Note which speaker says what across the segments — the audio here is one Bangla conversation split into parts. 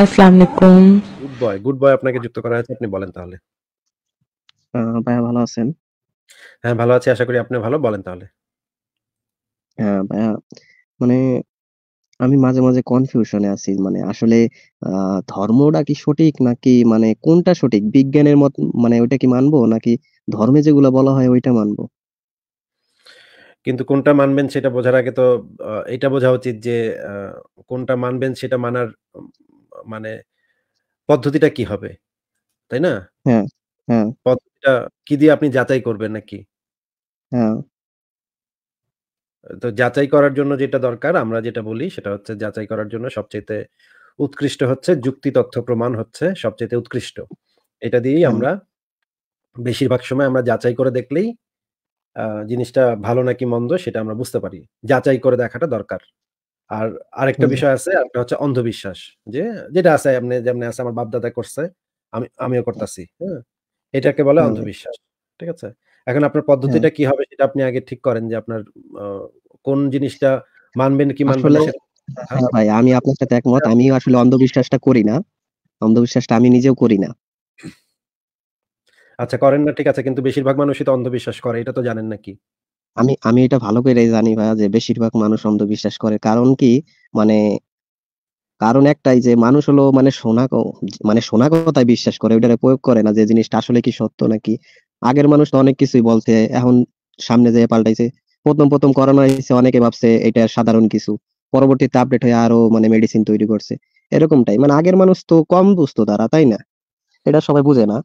Speaker 1: আসসালামু আলাইকুম
Speaker 2: গুড বয় গুড বয় আপনাকে যুক্ত করা হয়েছে আপনি বলেন তাহলে
Speaker 1: ভাইয়া ভালো আছেন
Speaker 2: হ্যাঁ ভালো আছি আশা করি আপনি ভালো বলেন তাহলে
Speaker 1: হ্যাঁ ভাইয়া মানে আমি মাঝে মাঝে কনফিউশনে আছি মানে আসলে ধর্মটা কি সঠিক নাকি মানে কোনটা সঠিক বিজ্ঞানের মত মানে ওইটা কি মানবো নাকি ধর্মে যেগুলো বলা হয় ওইটা মানবো
Speaker 2: কিন্তু কোনটা মানবেন সেটা বোঝার আগে তো এটা বোঝা উচিত যে কোনটা মানবেন সেটা মানার মানে পদ্ধতিটা কি হবে তাই না পদ্ধতিটা কি দিয়ে আপনি যাচাই করবেন নাকি তো যাচাই করার জন্য যেটা দরকার আমরা যেটা বলি সেটা হচ্ছে যাচাই করার জন্য সবচেয়ে উৎকৃষ্ট হচ্ছে যুক্তি তথ্য প্রমাণ হচ্ছে সবচেয়ে উৎকৃষ্ট এটা দিয়েই আমরা বেশিরভাগ সময় আমরা যাচাই করে দেখলেই জিনিসটা ভালো নাকি মন্দ সেটা আমরা বুঝতে পারি যাচাই করে দেখাটা দরকার আর আরেকটা বিষয় আছে আরেকটা হচ্ছে অন্ধবিশ্বাস যে যেটা আছে আপনি যেমন আছে আমার বাপ দাদা করছে আমি আমিও করতেছি হ্যাঁ এটাকে বলে অন্ধবিশ্বাস ঠিক আছে এখন আপনার হ্যাঁ। পদ্ধতিটা কি হবে সেটা আপনি আগে ঠিক করেন যে আপনার কোন জিনিসটা মানবেন কি মানবেন
Speaker 1: হ্যাঁ ভাই আমি আপনার সাথে একমত আচ্ছা। আমি আসলে অন্ধবিশ্বাসটা করি না অন্ধবিশ্বাসটা আমি নিজেও করি না
Speaker 2: আচ্ছা করেন না ঠিক আছে কিন্তু বেশিরভাগ মানুষই তো অন্ধবিশ্বাস করে এটা তো জানেন নাকি
Speaker 1: আমি আমি এটা ভালো করে জানি ভাইয়া যে বেশিরভাগ মানুষ অন্ধবিশ্বাস করে কারণ কি মানে কারণ একটাই যে মানুষ হলো মানে সোনা মানে সোনা কথায় বিশ্বাস করে ওটারে প্রয়োগ করে না যে জিনিসটা আসলে কি সত্য নাকি আগের মানুষ তো অনেক কিছুই বলছে এখন সামনে যেয়ে পাল্টাইছে প্রথম প্রথম করোনা হয়েছে অনেকে ভাবছে এটা সাধারণ কিছু পরবর্তীতে আপডেট হয়ে আরো মানে মেডিসিন তৈরি করছে এরকমটাই মানে আগের মানুষ তো কম বুঝতো তারা তাই না এটা সবাই বুঝে না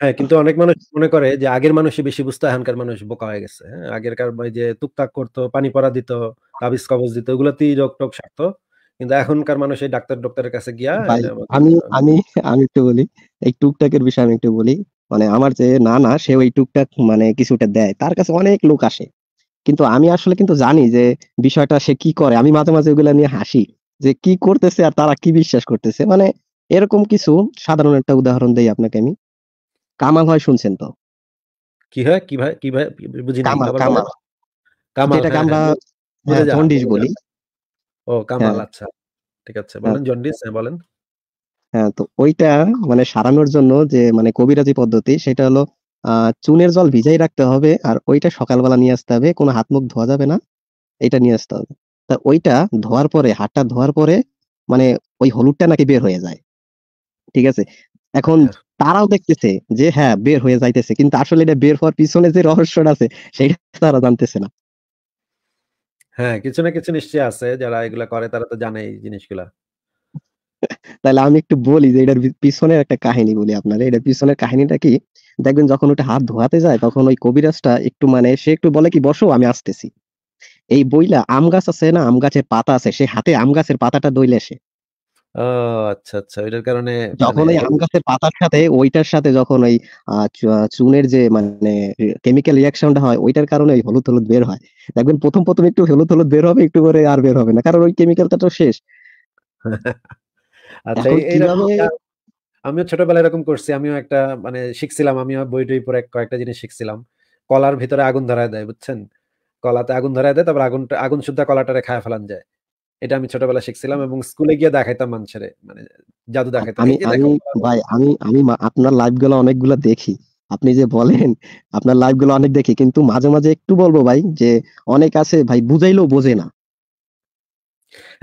Speaker 2: হ্যাঁ কিন্তু অনেক মানুষ মনে করে যে আগের মানুষই বেশি বুঝতো এখনকার মানুষ বোকা হয়ে গেছে হ্যাঁ, আগেরকার যে টুকটাক করতো পানি পরা দিত তাবিজ কবজ দিত ওগুলোতেই রোগ টোক সারতো কিন্তু এখনকার মানুষ এই ডাক্তার ডক্টরের কাছে গিয়া
Speaker 1: আমি আমি আমি একটু বলি এই টুকটাকের বিষয়ে আমি একটু বলি মানে আমার যে না না সে ওই টুকটাক মানে কিছুটা দেয় তার কাছে অনেক লোক আসে কিন্তু আমি আসলে কিন্তু জানি যে বিষয়টা সে কি করে আমি মাঝে মাঝে ওগুলা নিয়ে হাসি যে কি করতেছে আর তারা কি বিশ্বাস করতেছে মানে এরকম কিছু সাধারণ একটা উদাহরণ দেই আপনাকে আমি কামাল হয় শুনছেন তো
Speaker 2: কি হয় কি ভাই কি ভাই বুঝি কামাল কামাল কামাল এটা হ্যাঁ, হ্যাঁ, আমরা হ্যাঁ, জন্ডিস বলি ও কামাল আচ্ছা ঠিক আছে বলেন জন্ডিস হ্যাঁ বলেন
Speaker 1: হ্যাঁ তো ওইটা মানে সারানোর জন্য যে মানে কবিরাজি পদ্ধতি সেটা হলো চুনের জল ভিজাই রাখতে হবে আর ওইটা সকালবেলা নিয়ে আসতে হবে কোনো হাত মুখ ধোয়া যাবে না এটা নিয়ে আসতে হবে তা ওইটা ধোয়ার পরে হাটটা ধোয়ার পরে মানে ওই হলুদটা নাকি বের হয়ে যায় ঠিক আছে এখন তারাও দেখতেছে যে হ্যাঁ বের হয়ে যাইতেছে কিন্তু আসলে এটা বের হওয়ার পিছনে যে রহস্যটা আছে সেটা তারা জানতেছে না
Speaker 2: হ্যাঁ কিছু না কিছু নিশ্চয় আছে যারা এগুলো করে তারা তো জানে এই জিনিসগুলা
Speaker 1: তাহলে আমি একটু বলি যে এটার পিছনের একটা কাহিনী বলি আপনার এটার পিছনের কাহিনীটা কি দেখবেন যখন ওটা হাত ধোয়াতে যায় তখন ওই কবিরাজটা একটু মানে সে একটু বলে কি বসো আমি আসতেছি এই বইলা আম গাছ আছে না আম গাছের পাতা আছে সে হাতে আম গাছের পাতাটা দইলে সে
Speaker 2: ও আচ্ছা আচ্ছা ওইটার কারণে যখন মানে ওই
Speaker 1: আম গাছের পাতার সাথে ওইটার সাথে যখন ওই চুনের যে মানে কেমিক্যাল রিয়াকশনটা হয় ওইটার কারণে ওই হলুদ হলুদ বের হয় দেখবেন প্রথম প্রথম একটু হলুদ হলুদ বের হবে একটু করে আর বের হবে না কারণ ওই কেমিক্যালটা তো শেষ আচ্ছা
Speaker 2: আমিও ছোটবেলায় এরকম করছি আমিও একটা মানে শিখছিলাম আমিও বই টই পরে কয়েকটা জিনিস শিখছিলাম কলার ভিতরে আগুন ধরায় দেয় বুঝছেন কলাতে আগুন ধরায় দেয় তারপর আগুন আগুন শুদ্ধ কলাটারে খায় ফেলান যায় এটা আমি ছোটবেলা শিখছিলাম এবং স্কুলে গিয়ে দেখাইতাম মানে জাদু দেখাইতাম আমি
Speaker 1: ভাই আমি আমি আপনার অনেকগুলো দেখি আপনি যে বলেন আপনার অনেক দেখি কিন্তু মাঝে মাঝে একটু বলবো ভাই যে অনেক আছে ভাই বুঝাইলেও বোঝে না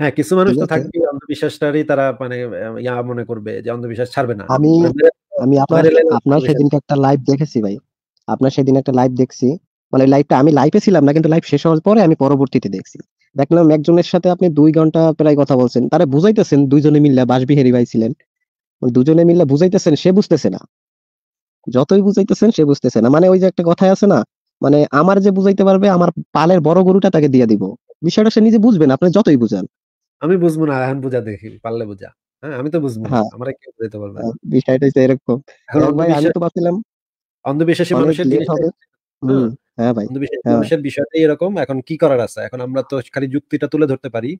Speaker 2: হ্যাঁ কিছু মানুষ তো থাকবে অন্ধবিশ্বাসটারই তারা মানে ইয়া মনে করবে যে অন্ধবিশ্বাস ছাড়বে না আমি মানে, মানে, আমি মানে আপনার আপনার সেদিনকে
Speaker 1: একটা লাইভ দেখেছি ভাই আপনার সেদিন একটা লাইভ দেখছি মানে লাইভটা আমি লাইভে ছিলাম না কিন্তু লাইভ শেষ হওয়ার পরে আমি পরবর্তীতে দেখছি দেখলাম একজনের সাথে আপনি দুই ঘন্টা প্রায় কথা বলছেন তারা বুঝাইতেছেন দুইজনে মিললে বাসবিহারি ভাই ছিলেন দুজনে মিললে বুঝাইতেছেন সে বুঝতেছে না যতই বুঝাইতেছেন সে বুঝতেছে না মানে ওই যে একটা কথাই আছে না মানে আমার যে বুঝাইতে পারবে আমার পালের বড় গরুটা তাকে দিয়ে দিব বিষয়টা সে নিজে বুঝবেন আপনি যতই বুঝান
Speaker 2: আমি বুঝবো না এখন বুঝা দেখি পারলে বুঝা হ্যাঁ আমি তো বুঝবো না হ্যাঁ। আমার কেউ বুঝাইতে পারবে হ্যাঁ,
Speaker 1: বিষয়টা এরকম ভাই আমি তো পাচ্ছিলাম অন্ধবিশ্বাসী মানুষের জিনিস হবে হুম হ্যাঁ। হ্যাঁ ভাই মানুষের
Speaker 2: হ্যাঁ এরকম এখন কি করার আছে এখন আমরা তো খালি যুক্তিটা তুলে ধরতে পারি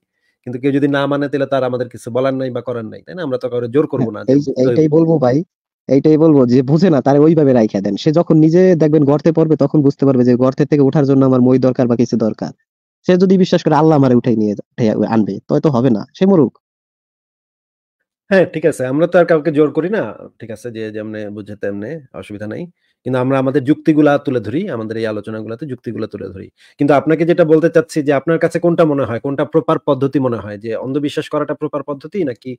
Speaker 2: কিন্তু কেউ যদি না মানে তাহলে তার আমাদের কিছু বলার নাই বা করার নাই তাই না আমরা তো কারো জোর করবো না হ্যাঁ, এইটাই
Speaker 1: বলবো ভাই এইটাই বলবো যে বুঝে না তারা ওইভাবে রাইখা দেন সে যখন নিজে দেখবেন গর্তে পড়বে তখন বুঝতে পারবে যে গর্তে থেকে ওঠার জন্য আমার মই দরকার বা কিছু দরকার সে যদি বিশ্বাস করে আল্লাহ আমারে উঠাই নিয়ে আনবে তো হবে না সে মরুক
Speaker 2: হ্যাঁ, ঠিক আছে। আমরা তো আর কাউকে জোর করি না। ঠিক আছে যে যেমনে বুঝে তেমনে অসুবিধা নাই। কিন্তু আমরা আমাদের যুক্তিগুলা তুলে ধরি। আমাদের এই আলোচনাগুলাতে যুক্তিগুলা তুলে ধরি। কিন্তু আপনাকে যেটা বলতে চাচ্ছি যে আপনার কাছে কোনটা মনে হয়? কোনটা প্রপার পদ্ধতি মনে হয়? যে অন্ধবিশ্বাস করাটা প্রপার পদ্ধতি নাকি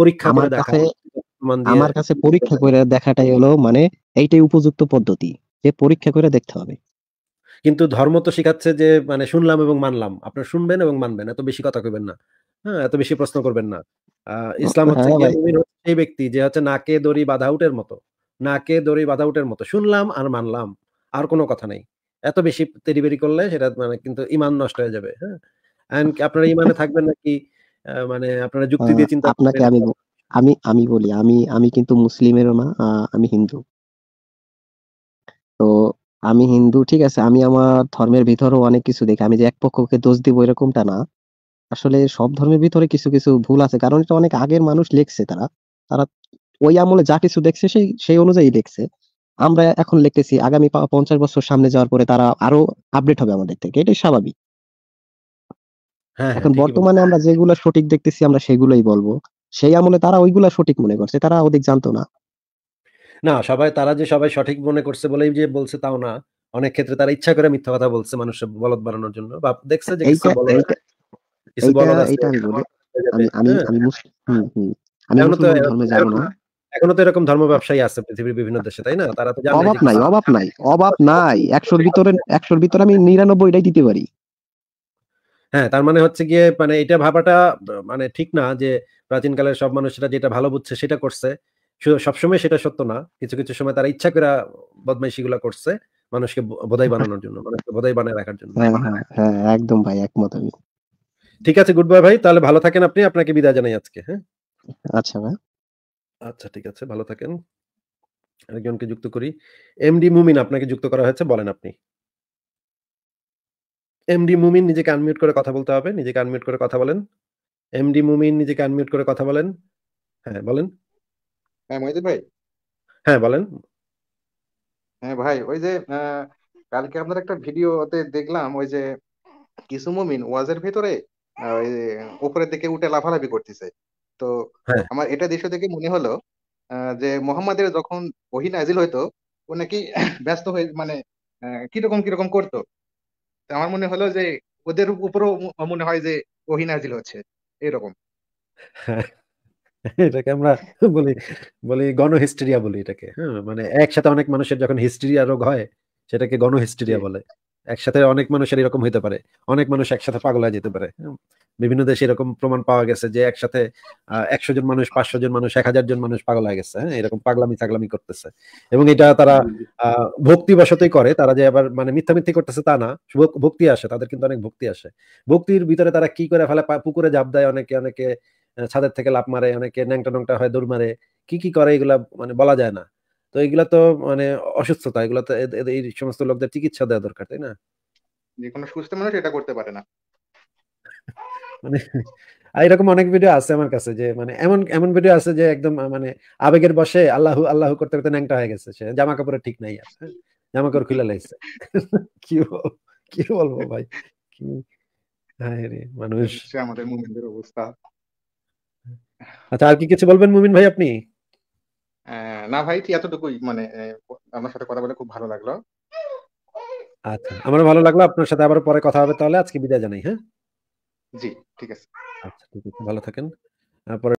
Speaker 1: পরীক্ষা করে দেখা?
Speaker 2: আমার কাছে পরীক্ষা
Speaker 1: করে দেখাটাই হলো মানে এইটাই উপযুক্ত পদ্ধতি। যে পরীক্ষা করে দেখতে হবে।
Speaker 2: কিন্তু ধর্ম তো শিখাচ্ছে যে মানে শুনলাম এবং মানলাম। আপনার শুনবেন এবং মানবেন। এত বেশি কথা কইবেন না। হ্যাঁ এত বেশি প্রশ্ন করবেন না ইসলাম হ্যাঁ, হচ্ছে সেই ব্যক্তি যে হচ্ছে নাকে দড়ি বাধা উটের মতো নাকে দড়ি বাধা উটের মতো শুনলাম আর মানলাম আর কোনো কথা নেই এত বেশি তেরিবেরি করলে সেটা মানে কিন্তু ইমান নষ্ট হয়ে যাবে হ্যাঁ আপনারা ইমানে থাকবেন নাকি মানে আপনারা যুক্তি দিয়ে চিন্তা আপনাকে আমি
Speaker 1: আমি আমি বলি আমি আমি কিন্তু মুসলিমেরও না আমি হিন্দু তো আমি হিন্দু ঠিক আছে আমি আমার ধর্মের ভিতরেও অনেক কিছু দেখি আমি যে এক পক্ষকে দোষ দিব এরকমটা না আসলে সব ধর্মের ভিতরে কিছু, কিছু ভুল আছে। কারণ এটা অনেক আগের মানুষ লিখছে তারা। তারা ওই আমলে যা কিছু দেখছে সেই, সেই অনুযায়ী লিখছে। আমরা এখন লিখতেছি আগামী পঞ্চাশ বছর সামনে যাওয়ার পরে তারা আরো আপডেট হবে আমাদের থেকে। এটাই স্বাভাবিক। হ্যাঁ, হ্যাঁ, এখন বর্তমানে আমরা যেগুলো সঠিক দেখতেছি আমরা সেগুলোই বলবো। সেই আমলে তারা ওইগুলা সঠিক মনে করছে। তারা অধিক জানতো না।
Speaker 2: না, সবাই তারা যে সবাই সঠিক মনে করছে বলেই যে বলছে তাও না। অনেক ক্ষেত্রে তারা ইচ্ছা করে মিথ্যা কথা বলছে মানুষের বলদ বাড়ানোর জন্য বা দেখছে যে কিছু বলদ এইটা এখনো তো এরকম ধর্ম ব্যবসায়ী আছে পৃথিবীর বিভিন্ন দেশে তাই না তারা তো অভাব নাই
Speaker 1: অভাব নাই অভাব নাই একশোর ভিতরে একশোর ভিতরে আমি নিরানব্বইটাই দিতে পারি
Speaker 2: হ্যাঁ তার মানে হচ্ছে গিয়ে মানে এটা ভাবাটা মানে ঠিক না যে প্রাচীনকালের সব মানুষরা যেটা ভালো বুঝছে সেটা করছে সবসময় সেটা সত্য না কিছু কিছু সময় তারা ইচ্ছা করে বদমাইশি গুলা করছে মানুষকে বোধাই বানানোর জন্য মানুষকে বোধাই বানায় রাখার
Speaker 1: জন্য হ্যাঁ, হ্যাঁ হ্যাঁ একদম ভাই একমত আমি
Speaker 2: ঠিক আছে গুড বাই ভাই তাহলে ভালো থাকেন আপনি আপনাকে বিদায় জানাই আজকে হ্যাঁ আচ্ছা ভাই আচ্ছা ঠিক আছে ভালো থাকেন আরেকজনকে যুক্ত করি এমডি মুমিন আপনাকে যুক্ত করা হয়েছে বলেন আপনি এমডি মুমিন নিজেকে আনমিউট করে কথা বলতে হবে নিজেকে আনমিউট করে কথা বলেন এমডি মুমিন নিজেকে আনমিউট করে কথা বলেন হ্যাঁ বলেন হ্যাঁ মহিদিন ভাই হ্যাঁ বলেন হ্যাঁ ভাই ওই যে কালকে আপনার একটা ভিডিওতে দেখলাম ওই যে কিছু মুমিন ওয়াজের ভিতরে উপরের দিকে উঠে লাফালাফি করতেছে তো হ্যাঁ। আমার এটা দৃশ্য দেখে মনে হলো যে মোহাম্মদের যখন ওহি আজিল হইতো ও নাকি ব্যস্ত হয়ে মানে কিরকম কিরকম করতো আমার মনে হলো যে ওদের উপরও মনে হয় যে ওহিন আজিল হচ্ছে এরকম হ্যাঁ। এটাকে আমরা বলি বলি গণ হিস্টেরিয়া বলি এটাকে হ্যাঁ মানে একসাথে অনেক মানুষের যখন হিস্টেরিয়া রোগ হয় সেটাকে গণ হিস্টেরিয়া বলে একসাথে অনেক মানুষের এরকম হইতে পারে অনেক মানুষ একসাথে পাগল হয়ে যেতে পারে বিভিন্ন দেশে এরকম প্রমাণ পাওয়া গেছে যে একসাথে একশো জন মানুষ পাঁচশো জন মানুষ এক হাজার জন মানুষ পাগল হয়ে গেছে হ্যাঁ এরকম পাগলামি থাগলামি করতেছে এবং এটা তারা ভক্তিবশতই করে তারা যে আবার মানে মিথ্যা মিথ্যি করতেছে তা না ভক্তি আসে তাদের কিন্তু অনেক ভক্তি আসে ভক্তির ভিতরে তারা কি করে ফেলে পুকুরে জাপ দেয় অনেকে অনেকে ছাদের থেকে লাভ মারে অনেকে ন্যাংটা ন্যাংটা হয় দৌড় মারে কি কি করে এগুলা মানে বলা যায় না তো এগুলা তো মানে অসুস্থতা এগুলা তো এই সমস্ত লোকদের চিকিৎসা দেওয়া দরকার তাই না যে কোনো সুস্থ মানুষ এটা করতে পারে না মানে এরকম অনেক ভিডিও আছে আমার কাছে যে মানে এমন এমন ভিডিও আছে যে একদম মানে আবেগের বসে আল্লাহ আল্লাহ করতে করতে ন্যাংটা হয়ে গেছে সে জামা কাপড়ে ঠিক নাই আছে হ্যাঁ? জামা কাপড় খুলে লাগছে কি কি বলবো ভাই কি রে মানুষ আমাদের মুমিনদের অবস্থা আচ্ছা আর কি কিছু বলবেন মুমিন ভাই আপনি না ভাই এতটুকুই মানে আপনার সাথে কথা বলে খুব ভালো লাগলো আচ্ছা আমার ভালো লাগলো আপনার সাথে আবার পরে কথা হবে তাহলে আজকে বিদায় জানাই হ্যাঁ জি ঠিক আছে আচ্ছা ঠিক আছে ভালো থাকেন পরে